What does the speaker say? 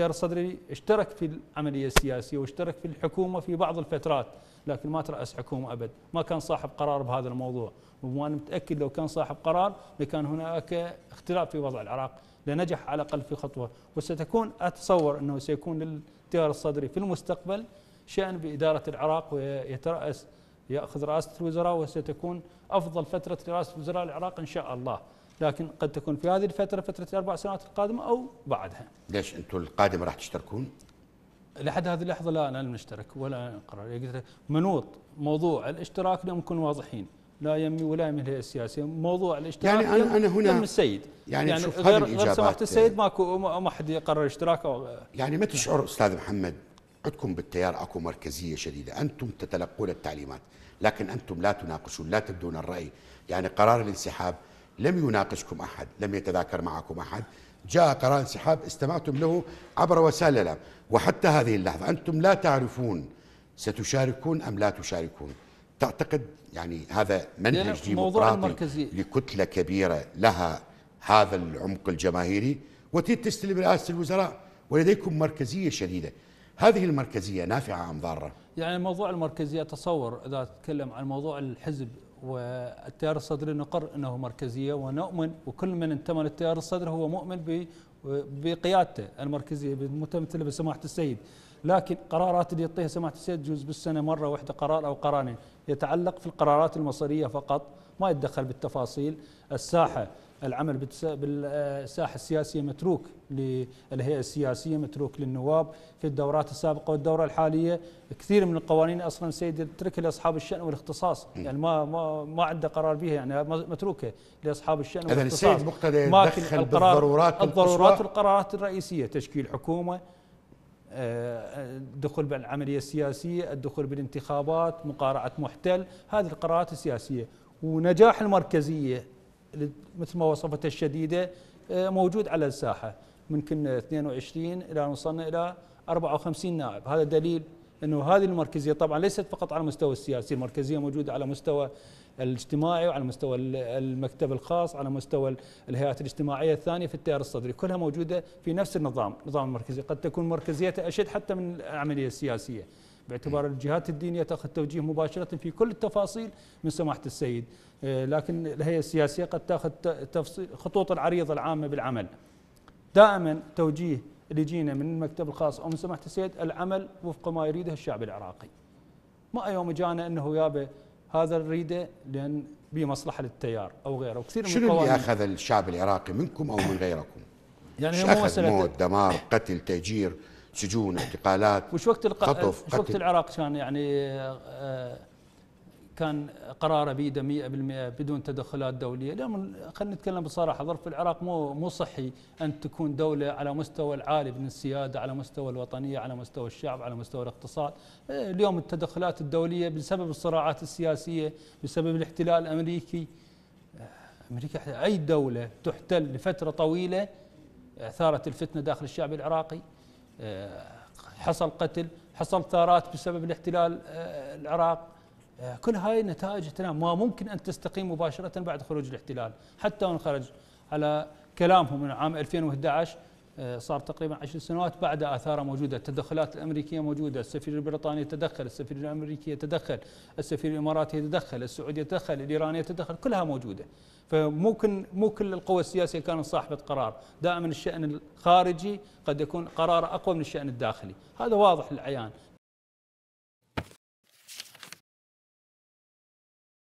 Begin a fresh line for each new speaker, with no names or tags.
التيار الصدري اشترك في العملية السياسية واشترك في الحكومة في بعض الفترات لكن ما ترأس حكومة أبد ما كان صاحب قرار بهذا الموضوع وأنا متأكد لو كان صاحب قرار لكان هناك اختلاف في وضع العراق لنجح على الأقل في خطوة وستكون أتصور أنه سيكون للتيار الصدري في المستقبل شأن بإدارة العراق ويترأس يأخذ رئاسة الوزراء وستكون أفضل فترة رئاسة وزراء العراق إن شاء الله لكن قد تكون في هذه الفتره فتره الاربع سنوات القادمه او بعدها.
ليش انتم القادم راح تشتركون؟
لحد هذه اللحظه لا انا لم نشترك ولا قرار يعني منوط موضوع الاشتراك نكون واضحين لا يمي ولا يمي الهيئه السياسيه يعني موضوع الاشتراك يعني انا انا هنا يم السيد يعني, يعني غير غير سماحه السيد ماكو ما حد يقرر اشتراك او
يعني ما تشعر استاذ محمد عندكم بالتيار اكو مركزيه شديده انتم تتلقون التعليمات لكن انتم لا تناقشون لا تبدون الراي يعني قرار الانسحاب لم يناقشكم أحد لم يتذاكر معكم أحد جاء قرار انسحاب استمعتم له عبر وسائل الإعلام وحتى هذه اللحظة أنتم لا تعرفون ستشاركون أم لا تشاركون تعتقد يعني هذا منهج ديمقراطي لكتلة كبيرة لها هذا العمق الجماهيري وتريد تستلم رئاسة الوزراء ولديكم مركزية شديدة هذه المركزية نافعة أم ضارة؟
يعني موضوع المركزية تصور إذا تتكلم عن موضوع الحزب والتيار الصدري نقر انه مركزيه ونؤمن وكل من انتمى للتيار الصدري هو مؤمن بقيادته المركزيه المتمثله بسماحه السيد لكن قرارات اللي يعطيها سماحه السيد يجوز بالسنه مره واحده قرار او قرارين يتعلق في القرارات المصيريه فقط ما يتدخل بالتفاصيل الساحه العمل بالساحه السياسيه متروك للهيئه السياسيه متروك للنواب في الدورات السابقه والدوره الحاليه كثير من القوانين اصلا سيد تركها لاصحاب الشان والاختصاص يعني ما ما ما عنده قرار بها يعني متروكه لاصحاب الشان والاختصاص اذا السيد مقتدى يدخل بالضرورات الضرورات والقرارات الرئيسيه تشكيل حكومه الدخول آه، بالعملية السياسية الدخول بالانتخابات مقارعة محتل هذه القرارات السياسية ونجاح المركزية مثل ما وصفته الشديده آه، موجود على الساحه من كنا 22 الى وصلنا الى 54 نائب هذا دليل انه هذه المركزيه طبعا ليست فقط على المستوى السياسي المركزيه موجوده على مستوى الاجتماعي وعلى مستوى المكتب الخاص على مستوى الهيئات الاجتماعيه الثانيه في التيار الصدري كلها موجوده في نفس النظام نظام المركزي قد تكون مركزيته اشد حتى من العمليه السياسيه باعتبار الجهات الدينيه تاخذ توجيه مباشره في كل التفاصيل من سماحه السيد آه، لكن الهيئه السياسيه قد تاخذ تفصيل خطوط العريضه العامه بالعمل. دائما توجيه اللي يجينا من المكتب الخاص او من سماحه السيد العمل وفق ما يريده الشعب العراقي. ما يوم جانا انه يابا هذا نريده لان بمصلحه للتيار او غيره وكثير من شنو اللي
اخذ الشعب العراقي منكم او من غيركم؟ يعني مو مساله موت دمار قتل تهجير سجون اعتقالات وش وقت الق... خطف وش وقت
العراق كان يعني آه، كان قراره بيده 100% بدون تدخلات دوليه، لا خلينا نتكلم بصراحه ظرف العراق مو مو صحي ان تكون دوله على مستوى العالي من السياده، على مستوى الوطنيه، على مستوى الشعب، على مستوى الاقتصاد، آه، اليوم التدخلات الدوليه بسبب الصراعات السياسيه، بسبب الاحتلال الامريكي آه، امريكا اي دوله تحتل لفتره طويله اثارت الفتنه داخل الشعب العراقي، آه، حصل قتل حصل ثارات بسبب الاحتلال آه، العراق آه، كل هاي نتائج احتلال ما ممكن ان تستقيم مباشره بعد خروج الاحتلال حتى وان خرج على كلامهم من عام 2011 آه، صار تقريبا عشر سنوات بعد اثاره موجوده، التدخلات الامريكيه موجوده، السفير البريطاني يتدخل، السفير الامريكي يتدخل، السفير الاماراتي يتدخل، السعودي يتدخل، الايراني يتدخل، كلها موجوده. فممكن مو كل القوى السياسيه كانت صاحبه قرار، دائما الشان الخارجي قد يكون قرار اقوى من الشان الداخلي، هذا واضح للعيان،